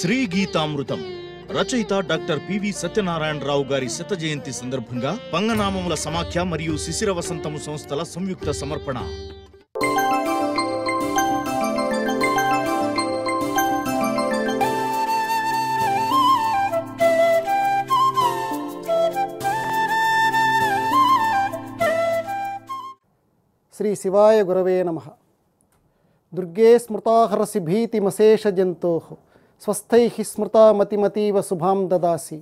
శ్రీ గీతామృతం రచయిత doctor PV Satyanarayana Rao గారి శత జయంతి సందర్భంగా పంగనామముల సమాఖ్య మరియు శిశిర వసంతము సంస్థల సంయుక్త సమర్పణ శ్రీ శివాయ గురవే నమ దుర్గే స్మృతాహరసి భీతి భీతిమశేషజంతో స్వస్థై స్మృతమతిమతీవ శుభాం దదాసి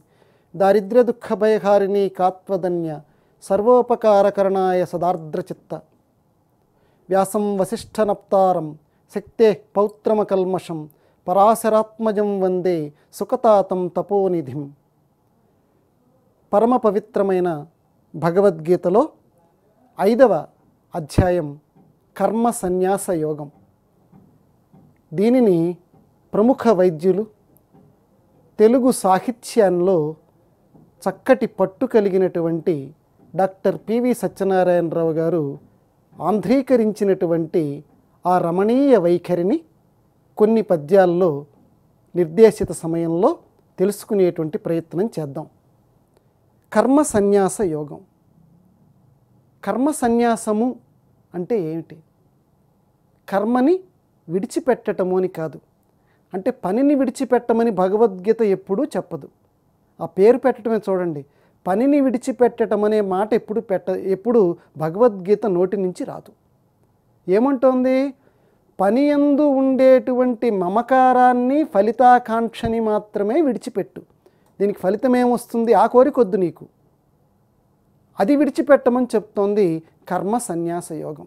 దారిద్ర్య దుఃఖభయహారిణి కాత్వదన్య సర్వోపకారకరణాయ సదార్ద్రచిత్త వ్యాసం వసిష్ఠనప్తారం శక్తే పౌత్రమకల్మషం పరాశరాత్మజం వందే సుఖతాతం తపోనిధిం పరమ పవిత్రమైన భగవద్గీతలో ఐదవ అధ్యాయం కర్మ సన్యాస యోగం దీనిని ప్రముఖ వైద్యులు తెలుగు సాహిత్యంలో చక్కటి పట్టు కలిగినటువంటి డాక్టర్ పివి సత్యనారాయణరావు గారు ఆంధ్రీకరించినటువంటి ఆ రమణీయ వైఖరిని కొన్ని పద్యాల్లో నిర్దేశిత సమయంలో తెలుసుకునేటువంటి ప్రయత్నం చేద్దాం కర్మ సన్యాస యోగం కర్మ సన్యాసము అంటే ఏమిటి కర్మని విడిచిపెట్టటము అని కాదు అంటే పనిని విడిచిపెట్టమని భగవద్గీత ఎప్పుడూ చెప్పదు ఆ పేరు పెట్టడమే చూడండి పనిని విడిచిపెట్టడం అనే మాట ఎప్పుడు పెట్ట ఎప్పుడు భగవద్గీత నోటి నుంచి రాదు ఏమంటోంది పని ఎందు ఉండేటువంటి మమకారాన్ని ఫలితాకాంక్షని మాత్రమే విడిచిపెట్టు దీనికి ఫలితం ఏమొస్తుంది ఆ కోరికొద్దు నీకు అది విడిచిపెట్టమని చెప్తోంది కర్మ సన్యాస యోగం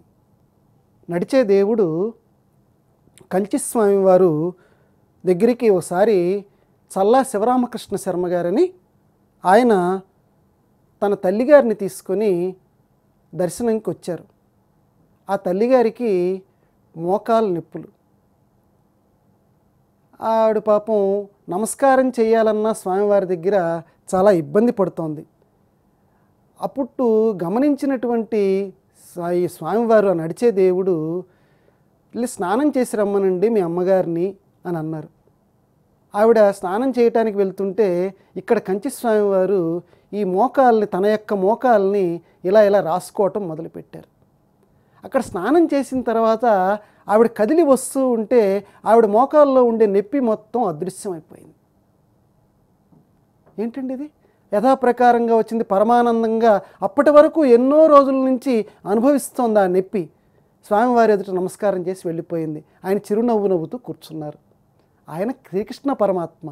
నడిచే దేవుడు కంచి స్వామివారు దగ్గరికి ఒకసారి చల్లా శివరామకృష్ణ శర్మ గారని ఆయన తన తల్లిగారిని తీసుకొని దర్శనంకి వచ్చారు ఆ తల్లిగారికి మోకాలు నొప్పులు ఆవిడ పాపం నమస్కారం చేయాలన్న స్వామివారి దగ్గర చాలా ఇబ్బంది పడుతోంది అప్పుడు గమనించినటువంటి ఈ స్వామివారు నడిచే దేవుడు వెళ్ళి స్నానం చేసి రమ్మనండి మీ అమ్మగారిని అని అన్నారు ఆవిడ స్నానం చేయటానికి వెళ్తుంటే ఇక్కడ కంచిస్వామి వారు ఈ మోకాల్ని తన యొక్క మోకాల్ని ఇలా ఇలా రాసుకోవటం మొదలుపెట్టారు అక్కడ స్నానం చేసిన తర్వాత ఆవిడ కదిలి వస్తూ ఉంటే ఆవిడ మోకాల్లో ఉండే నొప్పి మొత్తం అదృశ్యమైపోయింది ఏంటండి ఇది యథాప్రకారంగా వచ్చింది పరమానందంగా అప్పటి వరకు ఎన్నో రోజుల నుంచి అనుభవిస్తోంది ఆ నొప్పి స్వామివారి ఎదుట నమస్కారం చేసి వెళ్ళిపోయింది ఆయన చిరునవ్వు నవ్వుతూ కూర్చున్నారు ఆయన శ్రీకృష్ణ పరమాత్మ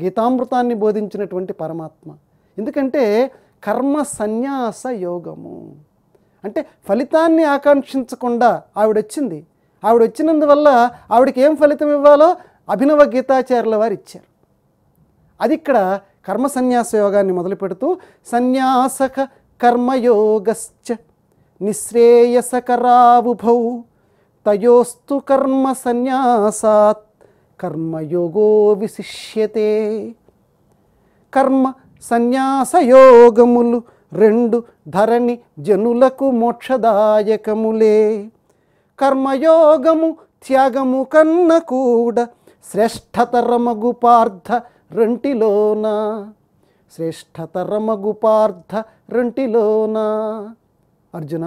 గీతామృతాన్ని బోధించినటువంటి పరమాత్మ ఎందుకంటే కర్మ సన్యాస యోగము అంటే ఫలితాన్ని ఆకాంక్షించకుండా ఆవిడొచ్చింది ఆవిడొచ్చినందువల్ల ఆవిడకి ఏం ఫలితం ఇవ్వాలో అభినవ గీతాచార్యుల వారు ఇచ్చారు అది ఇక్కడ కర్మ సన్యాస యోగాన్ని మొదలు పెడుతూ సన్యాసక కర్మయోగశ్చ నిశ్రేయసకరావుభౌ తయోస్తు కర్మ సన్యాసాత్ కర్మయోగో విశిష్యతే కర్మ సన్యాసయోగములు రెండు ధరణి జనులకు మోక్షదాయకములే కర్మయోగము త్యాగము కన్న కూడా శ్రేష్టతరమగు పార్థ రంటిలోనా శ్రేష్టతరమగు పార్థ రెంటిలోన అర్జున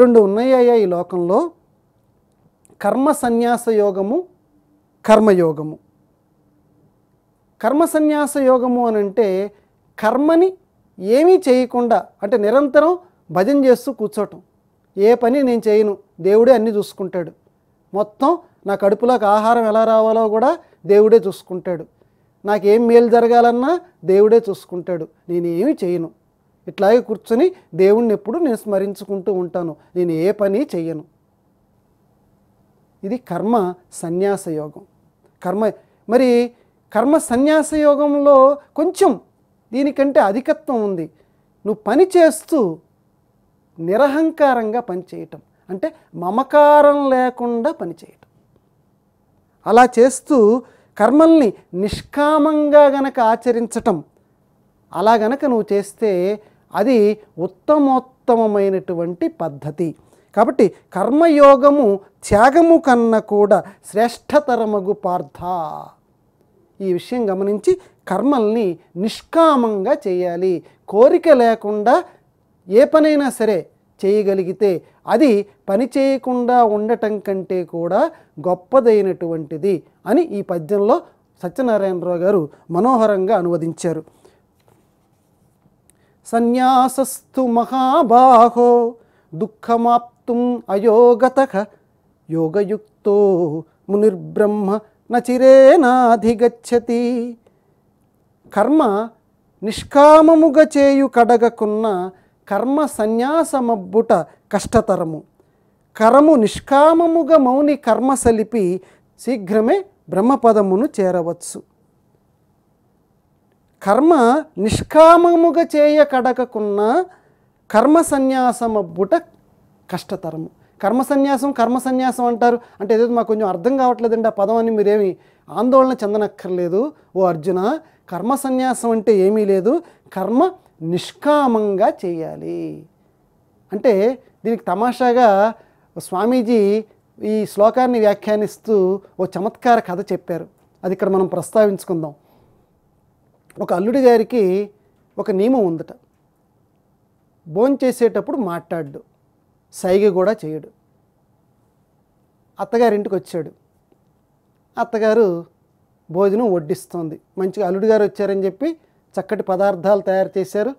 రెండు ఉన్నాయ్యా ఈ లోకంలో కర్మ సన్యాస యోగము కర్మయోగము కర్మ సన్యాస యోగము అని అంటే కర్మని ఏమీ చేయకుండా అంటే నిరంతరం భజన చేస్తూ కూర్చోటం ఏ పని నేను చేయను దేవుడే అన్నీ చూసుకుంటాడు మొత్తం నా కడుపులోకి ఆహారం ఎలా రావాలో కూడా దేవుడే చూసుకుంటాడు నాకు ఏం మేలు జరగాలన్నా దేవుడే చూసుకుంటాడు నేను ఏమి చేయను ఇట్లాగే కూర్చొని దేవుణ్ణి ఎప్పుడు నేను స్మరించుకుంటూ ఉంటాను నేను ఏ పని చెయ్యను ఇది కర్మ సన్యాస యోగం కర్మ మరి కర్మ సన్యాస యోగంలో కొంచెం దీనికంటే అధికత్వం ఉంది నువ్వు పని చేస్తూ నిరహంకారంగా పనిచేయటం అంటే మమకారం లేకుండా పనిచేయటం అలా చేస్తూ కర్మల్ని నిష్కామంగా గనక ఆచరించటం అలా గనక నువ్వు చేస్తే అది ఉత్తమోత్తమమైనటువంటి పద్ధతి కాబట్టి కర్మయోగము త్యాగము కన్నా కూడా శ్రేష్టతరమగు పార్థ ఈ విషయం గమనించి కర్మల్ని నిష్కామంగా చేయాలి కోరిక లేకుండా ఏ పనైనా సరే చేయగలిగితే అది పని చేయకుండా ఉండటం కంటే కూడా గొప్పదైనటువంటిది అని ఈ పద్యంలో సత్యనారాయణరావు గారు మనోహరంగా అనువదించారు సన్యాసస్థు మహాబాహో దుఃఖమాప్ వక్తుం అయోగత యోగయుక్తో మునిర్బ్రహ్మ నచిరేనాధిగచ్చతి కర్మ నిష్కామముగా చేయు కడగకున్న కర్మ సన్యాసమబ్బుట కష్టతరము కరము నిష్కామముగా మౌని కర్మ సలిపి శీఘ్రమే బ్రహ్మపదమును చేరవచ్చు కర్మ నిష్కామముగా కడగకున్న కర్మ సన్యాసమబ్బుట కష్టతరము కర్మ సన్యాసం కర్మ సన్యాసం అంటారు అంటే ఏదో మాకు కొంచెం అర్థం కావట్లేదండి ఆ పదం అని మీరేమి ఆందోళన చెందనక్కర్లేదు ఓ అర్జున కర్మ సన్యాసం అంటే ఏమీ లేదు కర్మ నిష్కామంగా చేయాలి అంటే దీనికి తమాషాగా స్వామీజీ ఈ శ్లోకాన్ని వ్యాఖ్యానిస్తూ ఓ చమత్కార కథ చెప్పారు అది ఇక్కడ మనం ప్రస్తావించుకుందాం ఒక అల్లుడి గారికి ఒక నియమం ఉందట భోంచేసేటప్పుడు మాట్లాడు సైగ కూడా చేయడు అత్తగారింటికి వచ్చాడు అత్తగారు భోజనం వడ్డిస్తోంది మంచిగా అల్లుడు గారు వచ్చారని చెప్పి చక్కటి పదార్థాలు తయారు చేశారు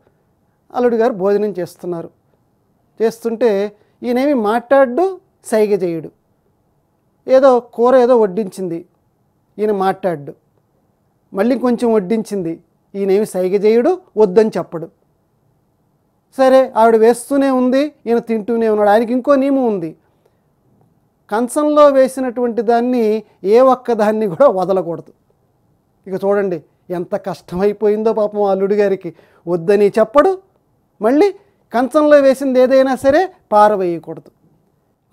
అల్లుడు గారు భోజనం చేస్తున్నారు చేస్తుంటే ఈయనేమి మాట్లాడు సైగ చేయడు ఏదో కూర ఏదో వడ్డించింది ఈయన మాట్లాడు మళ్ళీ కొంచెం వడ్డించింది ఈయనేమి సైగ చేయడు వద్దని చెప్పడు సరే ఆవిడ వేస్తూనే ఉంది ఈయన తింటూనే ఉన్నాడు ఆయనకి ఇంకో నియమం ఉంది కంచంలో వేసినటువంటి దాన్ని ఏ ఒక్క దాన్ని కూడా వదలకూడదు ఇక చూడండి ఎంత కష్టమైపోయిందో పాపం అల్లుడి గారికి వద్దని చెప్పడు మళ్ళీ కంచంలో వేసింది ఏదైనా సరే పారవేయకూడదు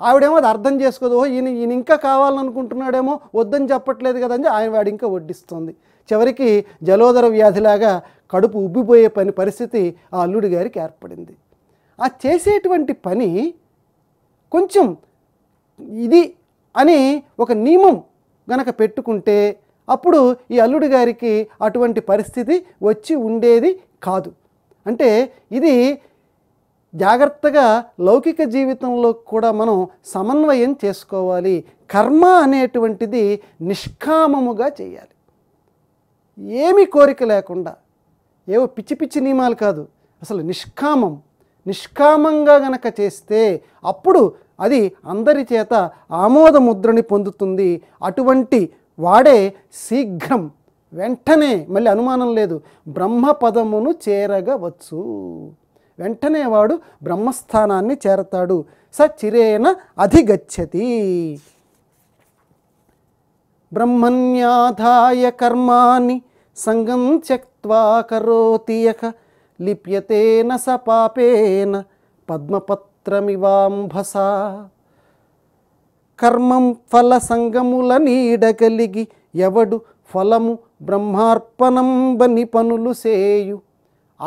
ఆవిడేమో అది అర్థం చేసుకోదు ఈయన ఈయన ఇంకా కావాలనుకుంటున్నాడేమో వద్దని చెప్పట్లేదు కదని ఆయన వాడు ఇంకా వడ్డిస్తుంది చివరికి జలోదర వ్యాధిలాగా కడుపు ఉబ్బిపోయే పని పరిస్థితి ఆ అల్లుడి గారికి ఏర్పడింది ఆ చేసేటువంటి పని కొంచెం ఇది అని ఒక నియమం గనక పెట్టుకుంటే అప్పుడు ఈ అల్లుడి గారికి అటువంటి పరిస్థితి వచ్చి ఉండేది కాదు అంటే ఇది జాగ్రత్తగా లౌకిక జీవితంలో కూడా మనం సమన్వయం చేసుకోవాలి కర్మ అనేటువంటిది నిష్కామముగా చేయాలి ఏమీ కోరిక లేకుండా ఏవో పిచ్చి పిచ్చి నియమాలు కాదు అసలు నిష్కామం నిష్కామంగా గనక చేస్తే అప్పుడు అది అందరి చేత ఆమోదముద్రని పొందుతుంది అటువంటి వాడే శీఘ్రం వెంటనే మళ్ళీ అనుమానం లేదు బ్రహ్మపదమును చేరగవచ్చు వెంటనే వాడు బ్రహ్మస్థానాన్ని చేరతాడు స సచిరేణ అధిగచ్చతి బ్రహ్మణ్యాధాయ కర్మాన్ని సంగం త్యక్వా కరోతి లిప్యతేన స పాపేన పద్మపత్రమివాంభస కర్మం ఫల సంగముల నీడగలిగి ఎవడు ఫలము బని పనులు సేయు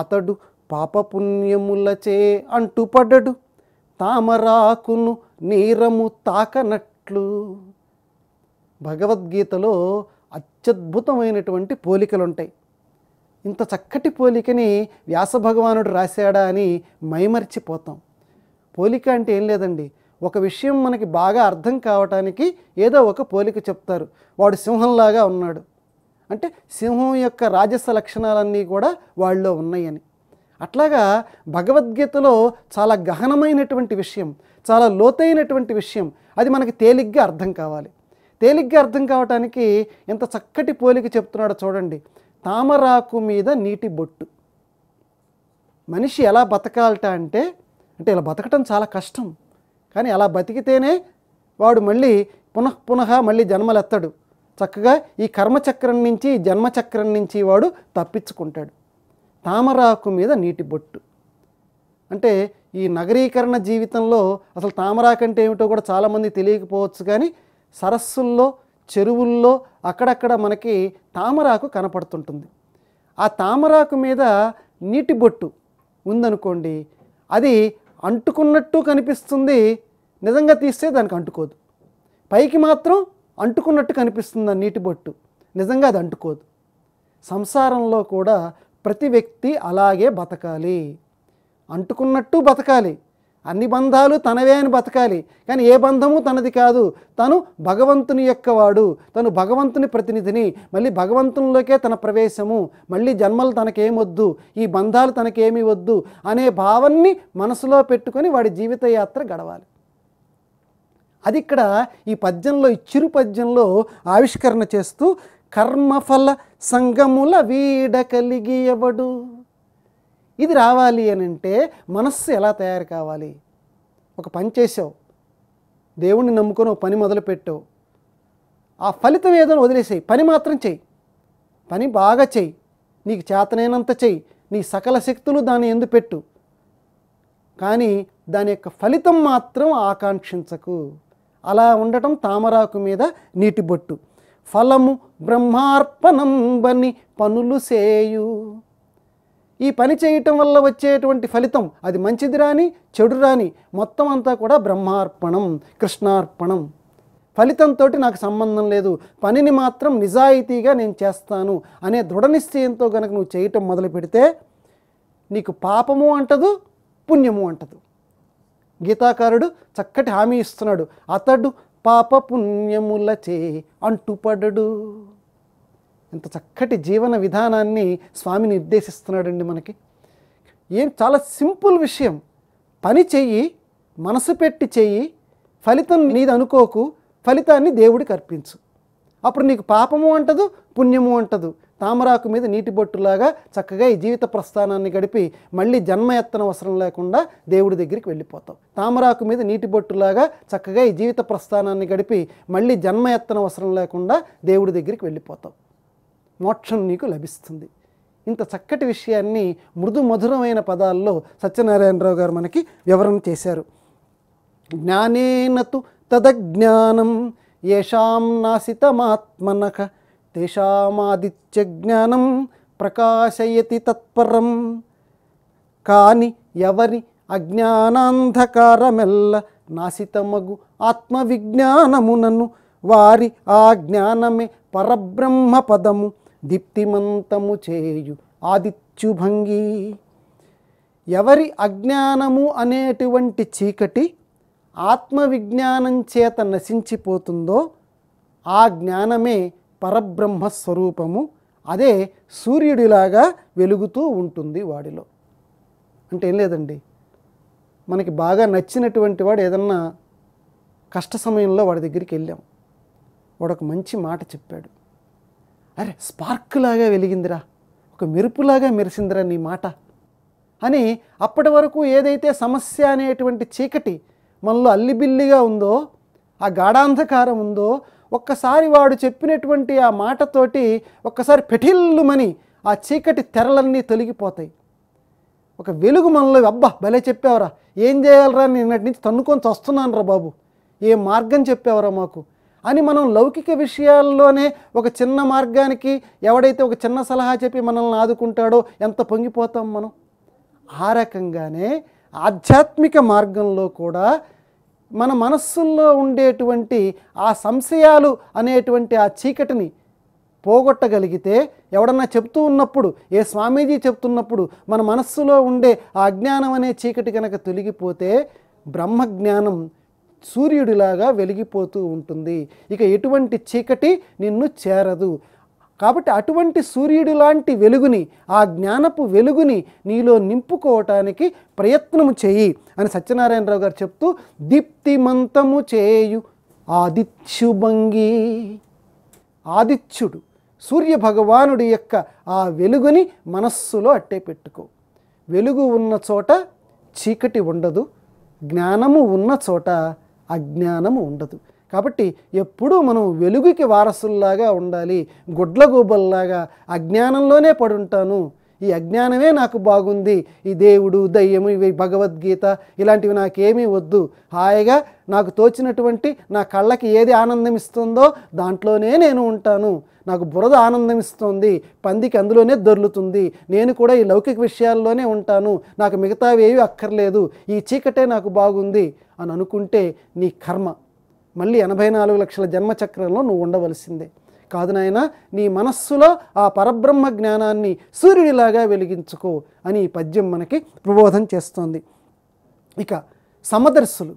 అతడు పాపపుణ్యములచే అంటుపడడు తామరాకును నీరము తాకనట్లు భగవద్గీతలో అత్యద్భుతమైనటువంటి పోలికలు ఉంటాయి ఇంత చక్కటి పోలికని వ్యాసభగవానుడు రాశాడా అని మైమర్చిపోతాం పోలిక అంటే ఏం లేదండి ఒక విషయం మనకి బాగా అర్థం కావటానికి ఏదో ఒక పోలిక చెప్తారు వాడు సింహంలాగా ఉన్నాడు అంటే సింహం యొక్క రాజస లక్షణాలన్నీ కూడా వాళ్ళలో ఉన్నాయని అట్లాగా భగవద్గీతలో చాలా గహనమైనటువంటి విషయం చాలా లోతైనటువంటి విషయం అది మనకి తేలిగ్గా అర్థం కావాలి తేలిగ్గా అర్థం కావటానికి ఎంత చక్కటి పోలిక చెప్తున్నాడో చూడండి తామరాకు మీద నీటి బొట్టు మనిషి ఎలా బతకాలట అంటే అంటే ఇలా బతకటం చాలా కష్టం కానీ అలా బతికితేనే వాడు మళ్ళీ పునః పునః మళ్ళీ జన్మలెత్తాడు చక్కగా ఈ కర్మచక్రం నుంచి జన్మచక్రం నుంచి వాడు తప్పించుకుంటాడు తామరాకు మీద నీటి బొట్టు అంటే ఈ నగరీకరణ జీవితంలో అసలు తామరాకు అంటే ఏమిటో కూడా చాలామంది తెలియకపోవచ్చు కానీ సరస్సుల్లో చెరువుల్లో అక్కడక్కడ మనకి తామరాకు కనపడుతుంటుంది ఆ తామరాకు మీద నీటి బొట్టు ఉందనుకోండి అది అంటుకున్నట్టు కనిపిస్తుంది నిజంగా తీస్తే దానికి అంటుకోదు పైకి మాత్రం అంటుకున్నట్టు కనిపిస్తుంది ఆ నీటి బొట్టు నిజంగా అది అంటుకోదు సంసారంలో కూడా ప్రతి వ్యక్తి అలాగే బతకాలి అంటుకున్నట్టు బతకాలి అన్ని బంధాలు తనవే అని బతకాలి కానీ ఏ బంధము తనది కాదు తను భగవంతుని యొక్క వాడు తను భగవంతుని ప్రతినిధిని మళ్ళీ భగవంతునిలోకే తన ప్రవేశము మళ్ళీ జన్మలు తనకేమొద్దు ఈ బంధాలు తనకేమి వద్దు అనే భావాన్ని మనసులో పెట్టుకొని వాడి జీవిత యాత్ర గడవాలి అది ఇక్కడ ఈ పద్యంలో ఈ చిరు పద్యంలో ఆవిష్కరణ చేస్తూ కర్మఫల సంగముల వీడ కలిగియబడు ఇది రావాలి అని అంటే మనస్సు ఎలా తయారు కావాలి ఒక పని చేసావు దేవుణ్ణి నమ్ముకొని ఒక పని మొదలుపెట్టావు ఆ ఫలితం ఏదో వదిలేసేయి పని మాత్రం చెయ్యి పని బాగా చెయ్యి నీకు చేతనైనంత చెయ్యి నీ సకల శక్తులు దాని ఎందు పెట్టు కానీ దాని యొక్క ఫలితం మాత్రం ఆకాంక్షించకు అలా ఉండటం తామరాకు మీద నీటి బొట్టు ఫలము బ్రహ్మార్పణం బని పనులు సేయు ఈ పని చేయటం వల్ల వచ్చేటువంటి ఫలితం అది మంచిది రాని చెడు రాని మొత్తం అంతా కూడా బ్రహ్మార్పణం కృష్ణార్పణం ఫలితంతో నాకు సంబంధం లేదు పనిని మాత్రం నిజాయితీగా నేను చేస్తాను అనే దృఢ నిశ్చయంతో కనుక నువ్వు చేయటం మొదలు పెడితే నీకు పాపము అంటదు పుణ్యము అంటదు గీతాకారుడు చక్కటి హామీ ఇస్తున్నాడు అతడు పాప పుణ్యములచే అంటుపడడు ఎంత చక్కటి జీవన విధానాన్ని స్వామి నిర్దేశిస్తున్నాడండి మనకి ఏం చాలా సింపుల్ విషయం పని చెయ్యి మనసు పెట్టి చెయ్యి ఫలితం నీది అనుకోకు ఫలితాన్ని దేవుడికి అర్పించు అప్పుడు నీకు పాపము అంటదు పుణ్యము అంటదు తామరాకు మీద నీటి బొట్టులాగా చక్కగా ఈ జీవిత ప్రస్థానాన్ని గడిపి మళ్ళీ జన్మ ఎత్తన అవసరం లేకుండా దేవుడి దగ్గరికి వెళ్ళిపోతావు తామరాకు మీద నీటి బొట్టులాగా చక్కగా ఈ జీవిత ప్రస్థానాన్ని గడిపి మళ్ళీ జన్మ ఎత్తన అవసరం లేకుండా దేవుడి దగ్గరికి వెళ్ళిపోతావు మోక్షం నీకు లభిస్తుంది ఇంత చక్కటి విషయాన్ని మృదు మధురమైన పదాల్లో సత్యనారాయణరావు గారు మనకి వివరణ చేశారు జ్ఞానేనతు తదజ్ఞానం ఏషాం నాసితమాత్మనక తేషామాదిత్య జ్ఞానం ప్రకాశయతి తత్పరం కాని ఎవరి అజ్ఞానాంధకారమెల్ల నాసితమగు ఆత్మవిజ్ఞానమునను వారి ఆ జ్ఞానమే పరబ్రహ్మ పదము దీప్తిమంతము చేయు ఆదిత్యుభంగి ఎవరి అజ్ఞానము అనేటువంటి చీకటి ఆత్మవిజ్ఞానం చేత నశించిపోతుందో ఆ జ్ఞానమే పరబ్రహ్మ స్వరూపము అదే సూర్యుడిలాగా వెలుగుతూ ఉంటుంది వాడిలో అంటే ఏం లేదండి మనకి బాగా నచ్చినటువంటి వాడు ఏదన్నా కష్ట సమయంలో వాడి దగ్గరికి వెళ్ళాం వాడు ఒక మంచి మాట చెప్పాడు అరే స్పార్క్ లాగా వెలిగిందిరా ఒక మెరుపులాగా మెరిసిందిరా నీ మాట అని అప్పటి వరకు ఏదైతే సమస్య అనేటువంటి చీకటి మనలో అల్లిబిల్లిగా ఉందో ఆ గాఢాంధకారం ఉందో ఒక్కసారి వాడు చెప్పినటువంటి ఆ మాటతోటి ఒక్కసారి పెఠిల్లుమని ఆ చీకటి తెరలన్నీ తొలగిపోతాయి ఒక వెలుగు మనలో అబ్బా భలే చెప్పావరా ఏం చేయాలరా నిన్నటి నుంచి తన్నుకొని వస్తున్నాను రా బాబు ఏ మార్గం చెప్పావరా మాకు అని మనం లౌకిక విషయాల్లోనే ఒక చిన్న మార్గానికి ఎవడైతే ఒక చిన్న సలహా చెప్పి మనల్ని ఆదుకుంటాడో ఎంత పొంగిపోతాం మనం ఆ రకంగానే ఆధ్యాత్మిక మార్గంలో కూడా మన మనస్సుల్లో ఉండేటువంటి ఆ సంశయాలు అనేటువంటి ఆ చీకటిని పోగొట్టగలిగితే ఎవడన్నా చెప్తూ ఉన్నప్పుడు ఏ స్వామీజీ చెప్తున్నప్పుడు మన మనస్సులో ఉండే ఆ అజ్ఞానం అనే చీకటి కనుక తొలగిపోతే బ్రహ్మజ్ఞానం సూర్యుడిలాగా వెలిగిపోతూ ఉంటుంది ఇక ఎటువంటి చీకటి నిన్ను చేరదు కాబట్టి అటువంటి సూర్యుడి లాంటి వెలుగుని ఆ జ్ఞానపు వెలుగుని నీలో నింపుకోవటానికి ప్రయత్నము చేయి అని సత్యనారాయణరావు గారు చెప్తూ దీప్తిమంతము చేయు ఆదిత్యుభంగి ఆదిత్యుడు సూర్య భగవానుడి యొక్క ఆ వెలుగుని మనస్సులో అట్టే పెట్టుకో వెలుగు ఉన్న చోట చీకటి ఉండదు జ్ఞానము ఉన్న చోట అజ్ఞానము ఉండదు కాబట్టి ఎప్పుడూ మనం వెలుగుకి వారసుల్లాగా ఉండాలి గుడ్లగూబల్లాగా అజ్ఞానంలోనే పడుంటాను ఈ అజ్ఞానమే నాకు బాగుంది ఈ దేవుడు దయ్యము ఇవి భగవద్గీత ఇలాంటివి నాకేమీ వద్దు హాయిగా నాకు తోచినటువంటి నా కళ్ళకి ఏది ఆనందం ఇస్తుందో దాంట్లోనే నేను ఉంటాను నాకు బురద ఆనందం ఇస్తుంది పందికి అందులోనే దొర్లుతుంది నేను కూడా ఈ లౌకిక విషయాల్లోనే ఉంటాను నాకు మిగతావి ఏవి అక్కర్లేదు ఈ చీకటే నాకు బాగుంది అని అనుకుంటే నీ కర్మ మళ్ళీ ఎనభై నాలుగు లక్షల జన్మచక్రంలో నువ్వు ఉండవలసిందే కాదు నాయన నీ మనస్సులో ఆ పరబ్రహ్మ జ్ఞానాన్ని సూర్యుడిలాగా వెలిగించుకో అని ఈ పద్యం మనకి ప్రబోధం చేస్తోంది ఇక సమదర్శులు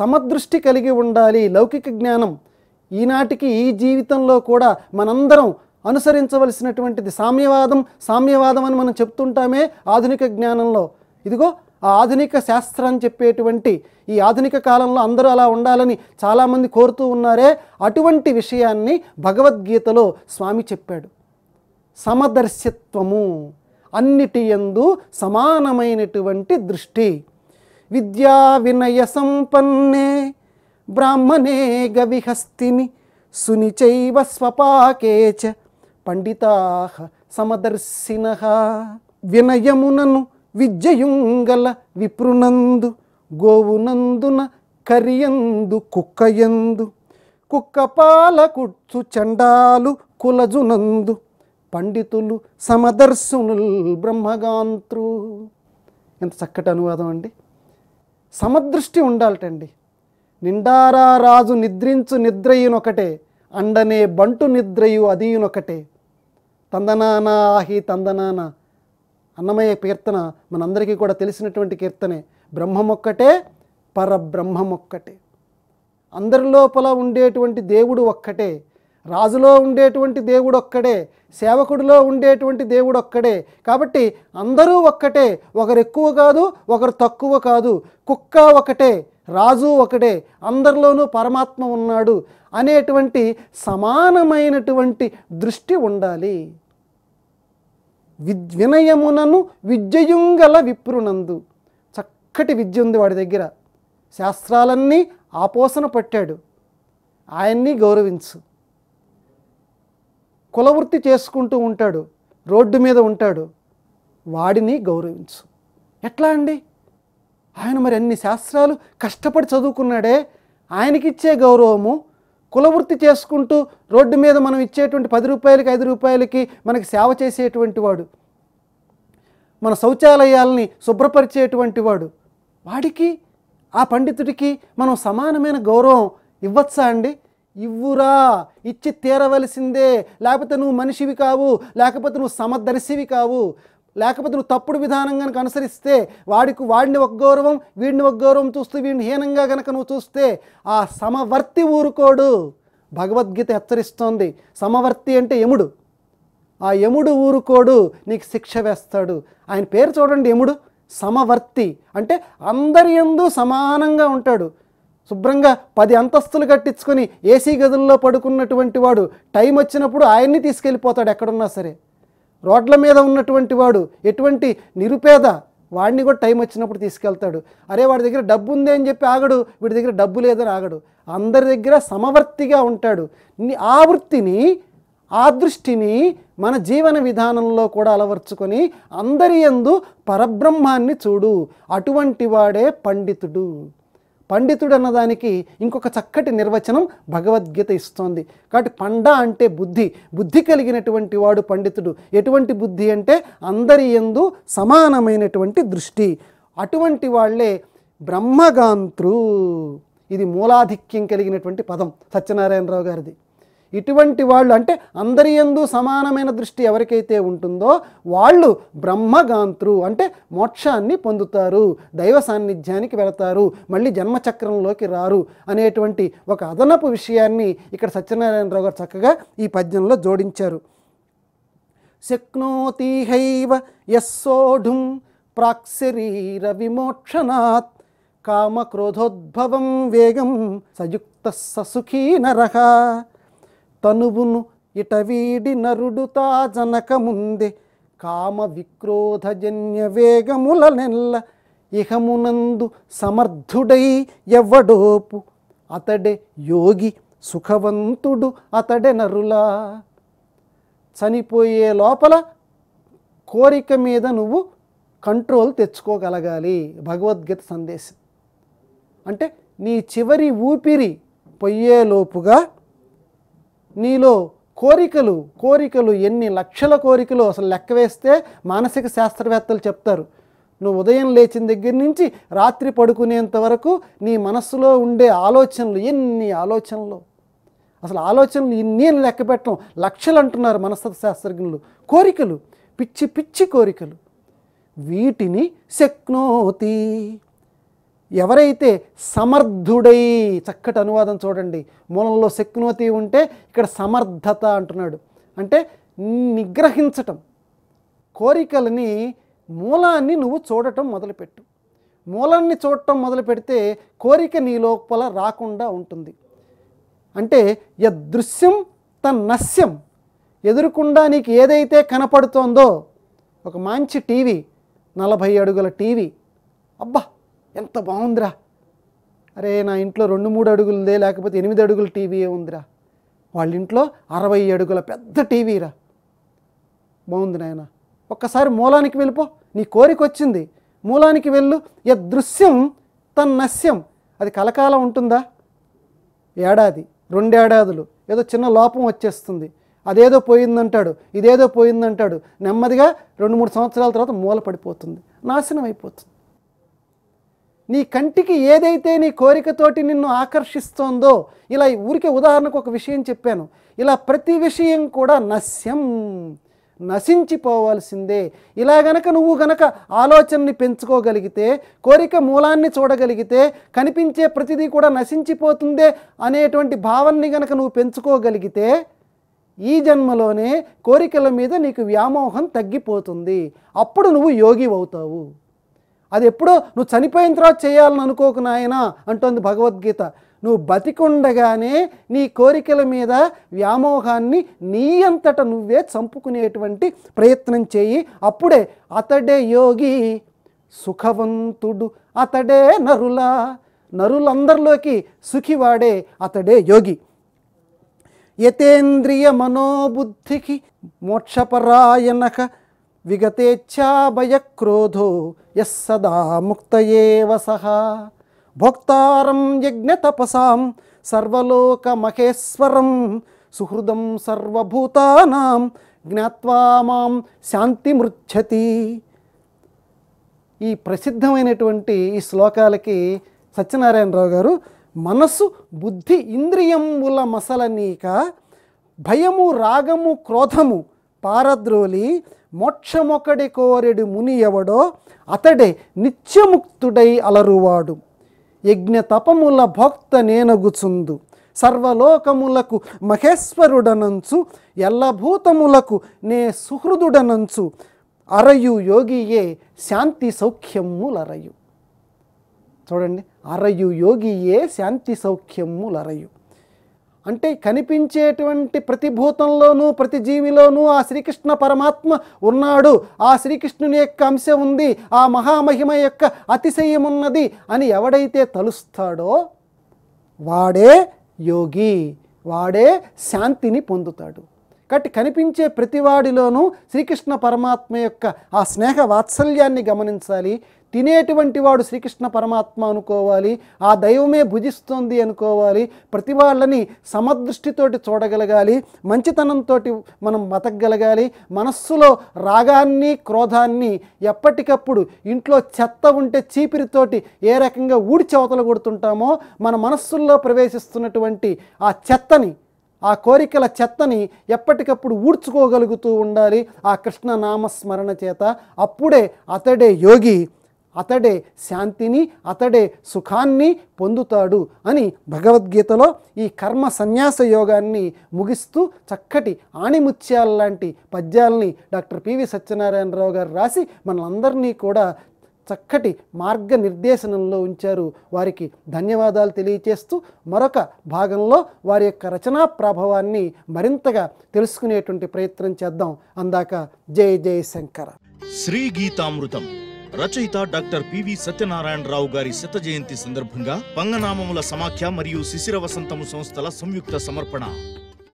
సమదృష్టి కలిగి ఉండాలి లౌకిక జ్ఞానం ఈనాటికి ఈ జీవితంలో కూడా మనందరం అనుసరించవలసినటువంటిది సామ్యవాదం సామ్యవాదం అని మనం చెప్తుంటామే ఆధునిక జ్ఞానంలో ఇదిగో ఆ ఆధునిక శాస్త్రం చెప్పేటువంటి ఈ ఆధునిక కాలంలో అందరూ అలా ఉండాలని చాలామంది కోరుతూ ఉన్నారే అటువంటి విషయాన్ని భగవద్గీతలో స్వామి చెప్పాడు సమదర్శిత్వము అన్నిటి ఎందు సమానమైనటువంటి దృష్టి విద్యా వినయ సంపన్నే బ్రాహ్మణే గవిహస్తిమి సునిచైవ స్వపాకేచ పండితాహ సమదర్శిన వినయమునను విద్యయుంగల విప్రునందు గోవునందున కరియందు కుక్కయందు కుట్టు చండాలు కులజునందు పండితులు సమదర్శునుల్ బ్రహ్మగాంత్రు ఎంత చక్కటి అనువాదం అండి సమదృష్టి ఉండాలటండి నిండారా రాజు నిద్రించు నిద్రయునొకటే అండనే బంటు నిద్రయు అదీయునొకటే తందనానా ఆహి తందనానా అన్నమయ్య కీర్తన మనందరికీ కూడా తెలిసినటువంటి కీర్తనే బ్రహ్మమొక్కటే పరబ్రహ్మమొక్కటే అందరి లోపల ఉండేటువంటి దేవుడు ఒక్కటే రాజులో ఉండేటువంటి దేవుడు ఒక్కడే సేవకుడిలో ఉండేటువంటి దేవుడు ఒక్కడే కాబట్టి అందరూ ఒక్కటే ఒకరు ఎక్కువ కాదు ఒకరు తక్కువ కాదు కుక్క ఒకటే రాజు ఒకటే అందరిలోనూ పరమాత్మ ఉన్నాడు అనేటువంటి సమానమైనటువంటి దృష్టి ఉండాలి విద్ వినయమునను విద్యయుంగల విప్రునందు చక్కటి విద్య ఉంది వాడి దగ్గర శాస్త్రాలన్నీ ఆపోసన పట్టాడు ఆయన్ని గౌరవించు కులవృత్తి చేసుకుంటూ ఉంటాడు రోడ్డు మీద ఉంటాడు వాడిని గౌరవించు ఎట్లా అండి ఆయన మరి అన్ని శాస్త్రాలు కష్టపడి చదువుకున్నాడే ఆయనకిచ్చే గౌరవము కులవృత్తి చేసుకుంటూ రోడ్డు మీద మనం ఇచ్చేటువంటి పది రూపాయలకి ఐదు రూపాయలకి మనకి సేవ చేసేటువంటి వాడు మన శౌచాలయాల్ని శుభ్రపరిచేటువంటి వాడు వాడికి ఆ పండితుడికి మనం సమానమైన గౌరవం ఇవ్వచ్చా అండి ఇవ్వురా ఇచ్చి తీరవలసిందే లేకపోతే నువ్వు మనిషివి కావు లేకపోతే నువ్వు సమదర్శివి కావు లేకపోతే నువ్వు తప్పుడు విధానం కనుక అనుసరిస్తే వాడికి వాడిని ఒక గౌరవం వీడిని ఒక గౌరవం చూస్తూ వీడిని హీనంగా కనుక నువ్వు చూస్తే ఆ సమవర్తి ఊరుకోడు భగవద్గీత హెచ్చరిస్తోంది సమవర్తి అంటే యముడు ఆ యముడు ఊరుకోడు నీకు శిక్ష వేస్తాడు ఆయన పేరు చూడండి యముడు సమవర్తి అంటే అందరి ఎందు సమానంగా ఉంటాడు శుభ్రంగా పది అంతస్తులు కట్టించుకొని ఏసీ గదుల్లో పడుకున్నటువంటి వాడు టైం వచ్చినప్పుడు ఆయన్ని తీసుకెళ్ళిపోతాడు ఎక్కడున్నా సరే రోడ్ల మీద ఉన్నటువంటి వాడు ఎటువంటి నిరుపేద వాడిని కూడా టైం వచ్చినప్పుడు తీసుకెళ్తాడు అరే వాడి దగ్గర డబ్బు ఉంది అని చెప్పి ఆగడు వీడి దగ్గర డబ్బు లేదని ఆగడు అందరి దగ్గర సమవర్తిగా ఉంటాడు ఆ వృత్తిని ఆ దృష్టిని మన జీవన విధానంలో కూడా అలవర్చుకొని అందరి ఎందు పరబ్రహ్మాన్ని చూడు అటువంటి వాడే పండితుడు పండితుడు అన్నదానికి ఇంకొక చక్కటి నిర్వచనం భగవద్గీత ఇస్తోంది కాబట్టి పండ అంటే బుద్ధి బుద్ధి కలిగినటువంటి వాడు పండితుడు ఎటువంటి బుద్ధి అంటే అందరి ఎందు సమానమైనటువంటి దృష్టి అటువంటి వాళ్ళే బ్రహ్మగాంత్రు ఇది మూలాధిక్యం కలిగినటువంటి పదం సత్యనారాయణరావు గారిది ఇటువంటి వాళ్ళు అంటే అందరి ఎందు సమానమైన దృష్టి ఎవరికైతే ఉంటుందో వాళ్ళు బ్రహ్మగాంత్రు అంటే మోక్షాన్ని పొందుతారు దైవ సాన్నిధ్యానికి వెళతారు మళ్ళీ జన్మచక్రంలోకి రారు అనేటువంటి ఒక అదనపు విషయాన్ని ఇక్కడ సత్యనారాయణరావు గారు చక్కగా ఈ పద్యంలో జోడించారు శక్నోతిహైవ యస్సోఢుం ప్రాక్శరీర విమోక్షనాత్ కామక్రోధోద్భవం వేగం సయుక్త ససుఖీ నరహ తనువును ఇటవీడి నరుడుతా జనకముందే కామ విక్రోధజన్య వేగముల నెల్ల ఇహమునందు సమర్థుడై ఎవ్వడోపు అతడే యోగి సుఖవంతుడు అతడే నరులా చనిపోయే లోపల కోరిక మీద నువ్వు కంట్రోల్ తెచ్చుకోగలగాలి భగవద్గీత సందేశం అంటే నీ చివరి ఊపిరి పొయ్యేలోపుగా నీలో కోరికలు కోరికలు ఎన్ని లక్షల కోరికలు అసలు లెక్క వేస్తే మానసిక శాస్త్రవేత్తలు చెప్తారు నువ్వు ఉదయం లేచిన దగ్గర నుంచి రాత్రి పడుకునేంత వరకు నీ మనస్సులో ఉండే ఆలోచనలు ఎన్ని ఆలోచనలు అసలు ఆలోచనలు ఇన్ని లెక్క పెట్టడం లక్షలు అంటున్నారు మనస్తత్వ శాస్త్రజ్ఞులు కోరికలు పిచ్చి పిచ్చి కోరికలు వీటిని శక్నోతి ఎవరైతే సమర్థుడై చక్కటి అనువాదం చూడండి మూలంలో శక్నోతి ఉంటే ఇక్కడ సమర్థత అంటున్నాడు అంటే నిగ్రహించటం కోరికలని మూలాన్ని నువ్వు చూడటం మొదలుపెట్టు మూలాన్ని చూడటం మొదలు పెడితే కోరిక నీ లోపల రాకుండా ఉంటుంది అంటే యదృశ్యం తన్నస్యం ఎదురుకుండా నీకు ఏదైతే కనపడుతోందో ఒక మంచి టీవీ నలభై అడుగుల టీవీ అబ్బా ఎంత బాగుందిరా అరే నా ఇంట్లో రెండు మూడు అడుగులదే లేకపోతే ఎనిమిది అడుగుల టీవీ ఉందిరా వాళ్ళ ఇంట్లో అరవై అడుగుల పెద్ద టీవీరా బాగుంది నాయన ఒక్కసారి మూలానికి వెళ్ళిపో నీ కోరిక వచ్చింది మూలానికి వెళ్ళు తన తన్నస్యం అది కలకాలం ఉంటుందా ఏడాది రెండేడాదులు ఏదో చిన్న లోపం వచ్చేస్తుంది అదేదో పోయిందంటాడు ఇదేదో పోయిందంటాడు నెమ్మదిగా రెండు మూడు సంవత్సరాల తర్వాత మూల పడిపోతుంది నాశనం అయిపోతుంది నీ కంటికి ఏదైతే నీ కోరికతోటి నిన్ను ఆకర్షిస్తోందో ఇలా ఊరికే ఉదాహరణకు ఒక విషయం చెప్పాను ఇలా ప్రతి విషయం కూడా నశ్యం నశించిపోవాల్సిందే ఇలా గనక నువ్వు గనక ఆలోచనని పెంచుకోగలిగితే కోరిక మూలాన్ని చూడగలిగితే కనిపించే ప్రతిదీ కూడా నశించిపోతుందే అనేటువంటి భావాన్ని గనక నువ్వు పెంచుకోగలిగితే ఈ జన్మలోనే కోరికల మీద నీకు వ్యామోహం తగ్గిపోతుంది అప్పుడు నువ్వు యోగి అవుతావు అది ఎప్పుడో నువ్వు చనిపోయిన తర్వాత చేయాలని అనుకోకు నాయన అంటోంది భగవద్గీత నువ్వు బతికుండగానే నీ కోరికల మీద వ్యామోహాన్ని నీ అంతట నువ్వే చంపుకునేటువంటి ప్రయత్నం చేయి అప్పుడే అతడే యోగి సుఖవంతుడు అతడే నరుల నరులందరిలోకి సుఖివాడే అతడే యోగి యతేంద్రియ మనోబుద్ధికి మోక్షపరాయనక విగతేచ్ఛాభయక్రోధో ఎస్ సదా ముక్తయేవ సహ భోక్తారం యజ్ఞతపసాం సర్వలోకమహేశ్వరం సుహృదం సర్వభూతానాం జ్ఞాత్వా మాం శాంతిమృచ్చతి ఈ ప్రసిద్ధమైనటువంటి ఈ శ్లోకాలకి సత్యనారాయణరావు గారు మనసు బుద్ధి ఇంద్రియముల మసలనీక భయము రాగము క్రోధము పారద్రోలి మోక్షమొకడి కోరెడు ముని ఎవడో అతడే నిత్యముక్తుడై అలరువాడు యజ్ఞ తపముల భక్త నేనగుచుందు సర్వలోకములకు మహేశ్వరుడనంచు ఎల్లభూతములకు నే సుహృదుడనంచు అరయు యోగియే శాంతి సౌఖ్యములరయు చూడండి అరయు యోగియే శాంతి సౌఖ్యములరయు అంటే కనిపించేటువంటి ప్రతి భూతంలోనూ ప్రతి జీవిలోనూ ఆ శ్రీకృష్ణ పరమాత్మ ఉన్నాడు ఆ శ్రీకృష్ణుని యొక్క అంశం ఉంది ఆ మహామహిమ యొక్క అతిశయం ఉన్నది అని ఎవడైతే తలుస్తాడో వాడే యోగి వాడే శాంతిని పొందుతాడు కాబట్టి కనిపించే ప్రతివాడిలోనూ శ్రీకృష్ణ పరమాత్మ యొక్క ఆ స్నేహ వాత్సల్యాన్ని గమనించాలి తినేటువంటి వాడు శ్రీకృష్ణ పరమాత్మ అనుకోవాలి ఆ దైవమే భుజిస్తుంది అనుకోవాలి ప్రతి వాళ్ళని సమదృష్టితోటి చూడగలగాలి మంచితనంతో మనం బతకగలగాలి మనస్సులో రాగాన్ని క్రోధాన్ని ఎప్పటికప్పుడు ఇంట్లో చెత్త ఉంటే చీపిరితోటి ఏ రకంగా ఊడిచవతలు కొడుతుంటామో మన మనస్సుల్లో ప్రవేశిస్తున్నటువంటి ఆ చెత్తని ఆ కోరికల చెత్తని ఎప్పటికప్పుడు ఊడ్చుకోగలుగుతూ ఉండాలి ఆ కృష్ణ నామస్మరణ చేత అప్పుడే అతడే యోగి అతడే శాంతిని అతడే సుఖాన్ని పొందుతాడు అని భగవద్గీతలో ఈ కర్మ సన్యాస యోగాన్ని ముగిస్తూ చక్కటి ఆణిముత్యాల లాంటి పద్యాల్ని డాక్టర్ పివి సత్యనారాయణరావు గారు రాసి మనందరినీ కూడా చక్కటి మార్గనిర్దేశనంలో ఉంచారు వారికి ధన్యవాదాలు తెలియచేస్తూ మరొక భాగంలో వారి యొక్క రచనా ప్రభావాన్ని మరింతగా తెలుసుకునేటువంటి ప్రయత్నం చేద్దాం అందాక జై జయ శంకర శ్రీ గీతామృతం రచయిత డాక్టర్ పివి సత్యనారాయణ రావు గారి శత జయంతి సందర్భంగా పంగనామముల సమాఖ్య మరియు శిశిర వసంతము సంస్థల సంయుక్త సమర్పణ